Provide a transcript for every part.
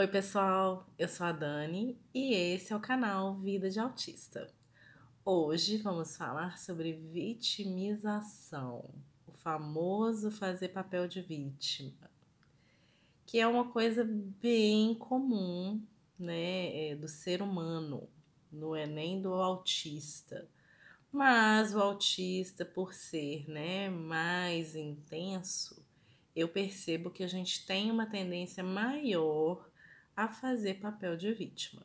Oi, pessoal, eu sou a Dani e esse é o canal Vida de Autista. Hoje vamos falar sobre vitimização, o famoso fazer papel de vítima, que é uma coisa bem comum, né, é, do ser humano, não é nem do autista. Mas o autista, por ser, né, mais intenso, eu percebo que a gente tem uma tendência maior a fazer papel de vítima.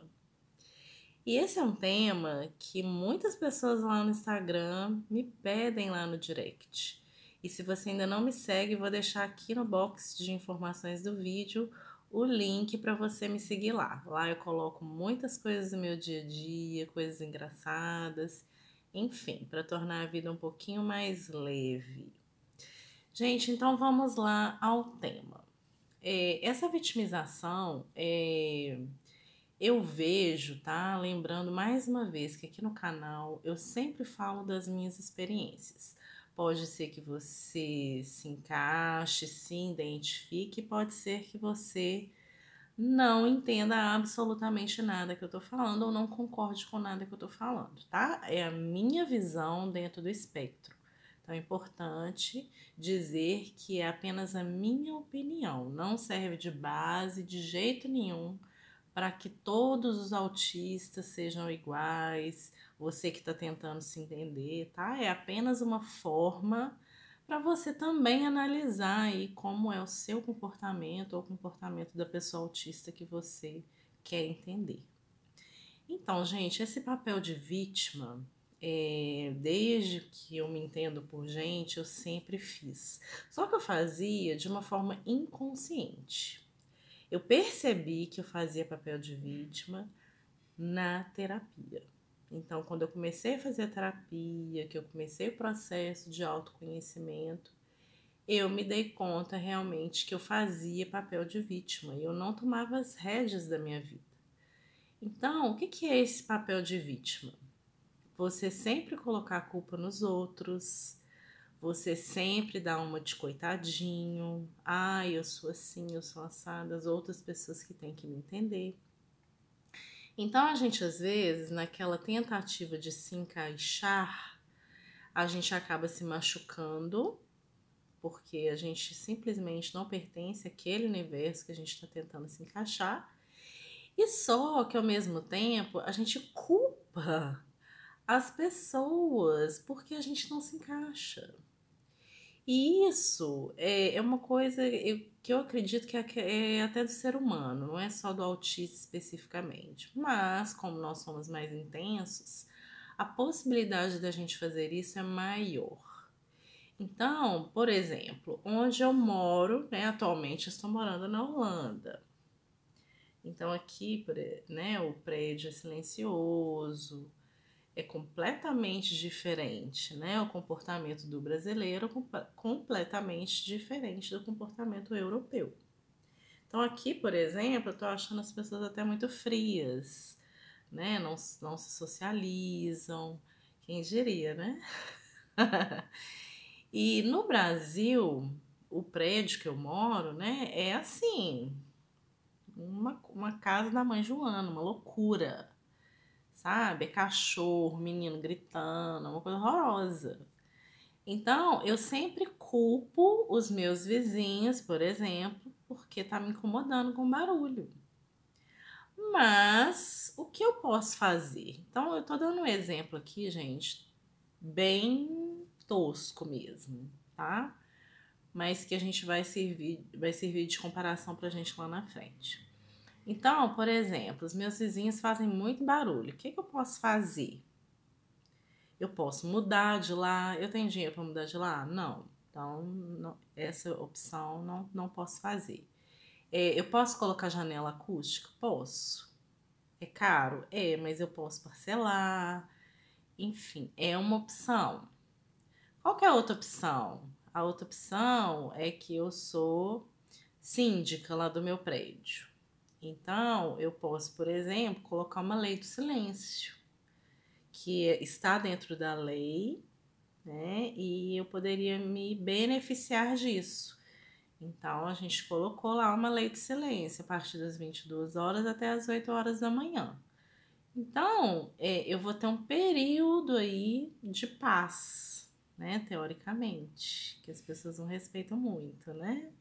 E esse é um tema que muitas pessoas lá no Instagram me pedem lá no direct. E se você ainda não me segue, vou deixar aqui no box de informações do vídeo o link para você me seguir lá. Lá eu coloco muitas coisas do meu dia a dia, coisas engraçadas, enfim, para tornar a vida um pouquinho mais leve. Gente, então vamos lá ao tema. É, essa vitimização, é, eu vejo, tá? Lembrando mais uma vez que aqui no canal eu sempre falo das minhas experiências. Pode ser que você se encaixe, se identifique, pode ser que você não entenda absolutamente nada que eu tô falando ou não concorde com nada que eu tô falando, tá? É a minha visão dentro do espectro. Então é importante dizer que é apenas a minha opinião, não serve de base de jeito nenhum para que todos os autistas sejam iguais, você que está tentando se entender, tá? É apenas uma forma para você também analisar aí como é o seu comportamento ou o comportamento da pessoa autista que você quer entender. Então, gente, esse papel de vítima é, desde que eu me entendo por gente, eu sempre fiz. Só que eu fazia de uma forma inconsciente. Eu percebi que eu fazia papel de vítima na terapia. Então, quando eu comecei a fazer a terapia, que eu comecei o processo de autoconhecimento, eu me dei conta realmente que eu fazia papel de vítima e eu não tomava as rédeas da minha vida. Então, o que é esse papel de vítima? você sempre colocar a culpa nos outros, você sempre dar uma de coitadinho, ai, ah, eu sou assim, eu sou assada, as outras pessoas que têm que me entender. Então a gente às vezes, naquela tentativa de se encaixar, a gente acaba se machucando, porque a gente simplesmente não pertence àquele universo que a gente está tentando se encaixar. E só que ao mesmo tempo a gente culpa as pessoas, porque a gente não se encaixa. E isso é, é uma coisa que eu acredito que é, é até do ser humano, não é só do autista especificamente. Mas, como nós somos mais intensos, a possibilidade da gente fazer isso é maior. Então, por exemplo, onde eu moro, né, atualmente estou morando na Holanda. Então aqui, né, o prédio é silencioso, é completamente diferente, né? O comportamento do brasileiro é completamente diferente do comportamento europeu. Então, aqui, por exemplo, eu tô achando as pessoas até muito frias, né? Não, não se socializam, quem diria, né? e no Brasil, o prédio que eu moro, né, é assim: uma, uma casa da mãe Joana, uma loucura sabe? É cachorro, menino gritando, uma coisa horrorosa. Então, eu sempre culpo os meus vizinhos, por exemplo, porque tá me incomodando com barulho. Mas o que eu posso fazer? Então, eu tô dando um exemplo aqui, gente, bem tosco mesmo, tá? Mas que a gente vai servir, vai servir de comparação pra gente lá na frente. Então, por exemplo, os meus vizinhos fazem muito barulho. O que, que eu posso fazer? Eu posso mudar de lá. Eu tenho dinheiro para mudar de lá? Não. Então, não, essa opção não, não posso fazer. É, eu posso colocar janela acústica? Posso. É caro? É, mas eu posso parcelar. Enfim, é uma opção. Qual que é a outra opção? A outra opção é que eu sou síndica lá do meu prédio. Então, eu posso, por exemplo, colocar uma lei do silêncio, que está dentro da lei, né? E eu poderia me beneficiar disso. Então, a gente colocou lá uma lei de silêncio a partir das 22 horas até as 8 horas da manhã. Então, é, eu vou ter um período aí de paz, né? Teoricamente, que as pessoas não respeitam muito, né?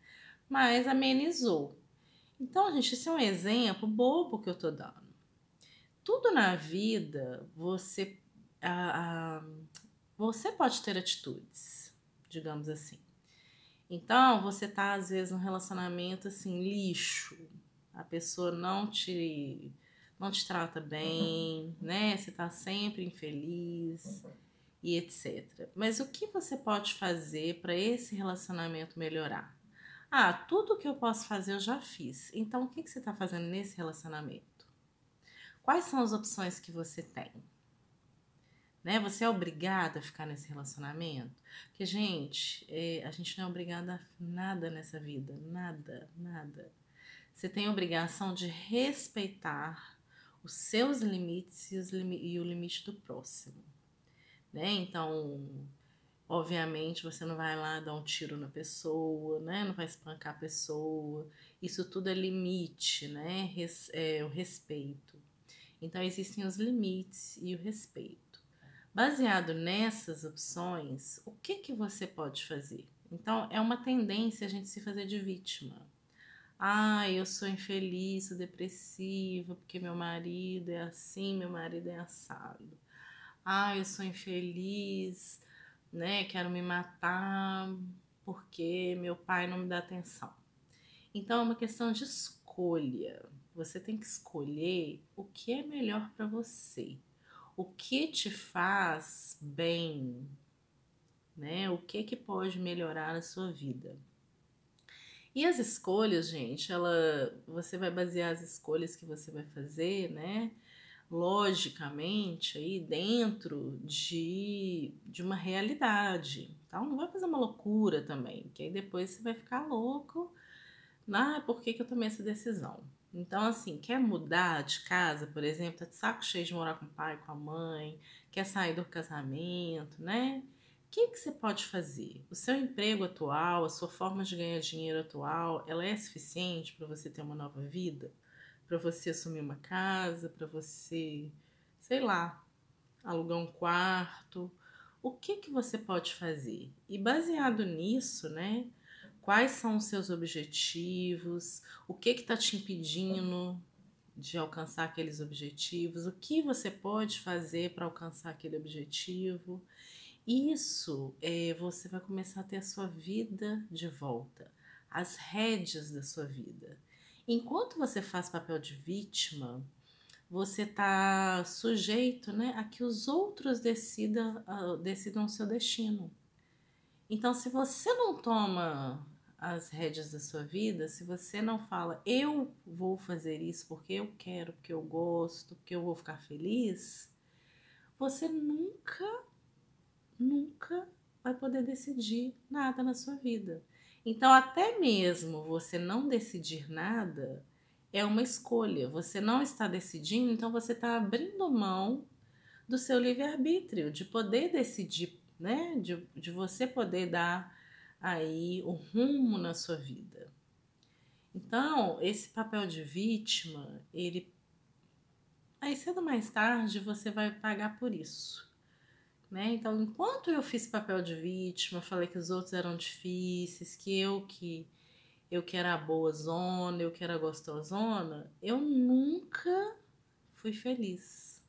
Mas amenizou. Então, gente, esse é um exemplo bobo que eu tô dando. Tudo na vida você, a, você pode ter atitudes, digamos assim. Então, você tá às vezes num relacionamento assim, lixo. A pessoa não te não te trata bem, uhum. né? Você tá sempre infeliz e etc. Mas o que você pode fazer para esse relacionamento melhorar? Ah, tudo que eu posso fazer eu já fiz. Então, o que, que você está fazendo nesse relacionamento? Quais são as opções que você tem? Né? Você é obrigada a ficar nesse relacionamento? Porque, gente, é, a gente não é obrigada a nada nessa vida. Nada, nada. Você tem a obrigação de respeitar os seus limites e, os e o limite do próximo. Né? Então, Obviamente, você não vai lá dar um tiro na pessoa, né? Não vai espancar a pessoa. Isso tudo é limite, né? Res, é, o respeito. Então, existem os limites e o respeito. Baseado nessas opções, o que, que você pode fazer? Então, é uma tendência a gente se fazer de vítima. Ah, eu sou infeliz, sou depressiva, porque meu marido é assim, meu marido é assado. Ah, eu sou infeliz, né? Quero me matar porque meu pai não me dá atenção. Então é uma questão de escolha. Você tem que escolher o que é melhor para você. O que te faz bem, né? O que que pode melhorar a sua vida? E as escolhas, gente, ela você vai basear as escolhas que você vai fazer, né? logicamente aí dentro de, de uma realidade. tá não vai fazer uma loucura também, que aí depois você vai ficar louco. Ah, por que, que eu tomei essa decisão? Então, assim, quer mudar de casa, por exemplo, tá de saco cheio de morar com o pai, com a mãe, quer sair do casamento, né? O que, que você pode fazer? O seu emprego atual, a sua forma de ganhar dinheiro atual, ela é suficiente para você ter uma nova vida? para você assumir uma casa, para você, sei lá, alugar um quarto. O que que você pode fazer? E baseado nisso, né? Quais são os seus objetivos? O que que está te impedindo de alcançar aqueles objetivos? O que você pode fazer para alcançar aquele objetivo? Isso é, você vai começar a ter a sua vida de volta, as rédeas da sua vida. Enquanto você faz papel de vítima, você está sujeito né, a que os outros decida, uh, decidam o seu destino. Então, se você não toma as rédeas da sua vida, se você não fala, eu vou fazer isso porque eu quero, porque eu gosto, porque eu vou ficar feliz, você nunca, nunca vai poder decidir nada na sua vida. Então, até mesmo você não decidir nada é uma escolha. Você não está decidindo, então você está abrindo mão do seu livre-arbítrio, de poder decidir, né? De, de você poder dar aí o rumo na sua vida. Então, esse papel de vítima, ele. Aí cedo ou mais tarde você vai pagar por isso. Né? Então, enquanto eu fiz papel de vítima, falei que os outros eram difíceis, que eu que eu que era a boa zona, eu que era a gostosona, eu nunca fui feliz.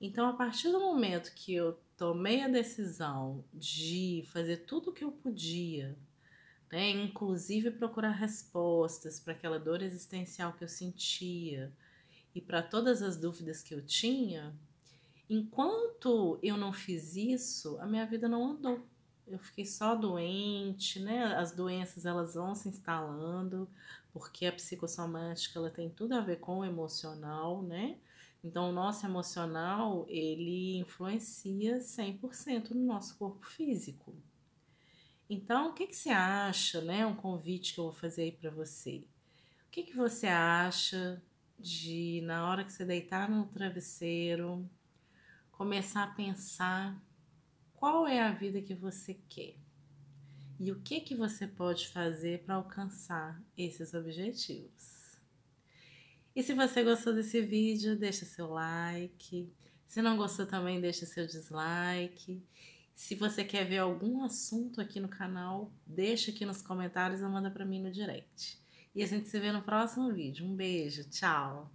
Então, a partir do momento que eu tomei a decisão de fazer tudo o que eu podia, né? inclusive procurar respostas para aquela dor existencial que eu sentia e para todas as dúvidas que eu tinha, Enquanto eu não fiz isso, a minha vida não andou. Eu fiquei só doente, né? As doenças elas vão se instalando, porque a psicossomática ela tem tudo a ver com o emocional, né? Então, o nosso emocional, ele influencia 100% no nosso corpo físico. Então, o que, que você acha, né? Um convite que eu vou fazer aí para você. O que, que você acha de, na hora que você deitar no travesseiro, começar a pensar qual é a vida que você quer e o que que você pode fazer para alcançar esses objetivos. E se você gostou desse vídeo, deixa seu like. Se não gostou também, deixa seu dislike. Se você quer ver algum assunto aqui no canal, deixa aqui nos comentários ou manda para mim no direct. E a gente se vê no próximo vídeo. Um beijo, tchau!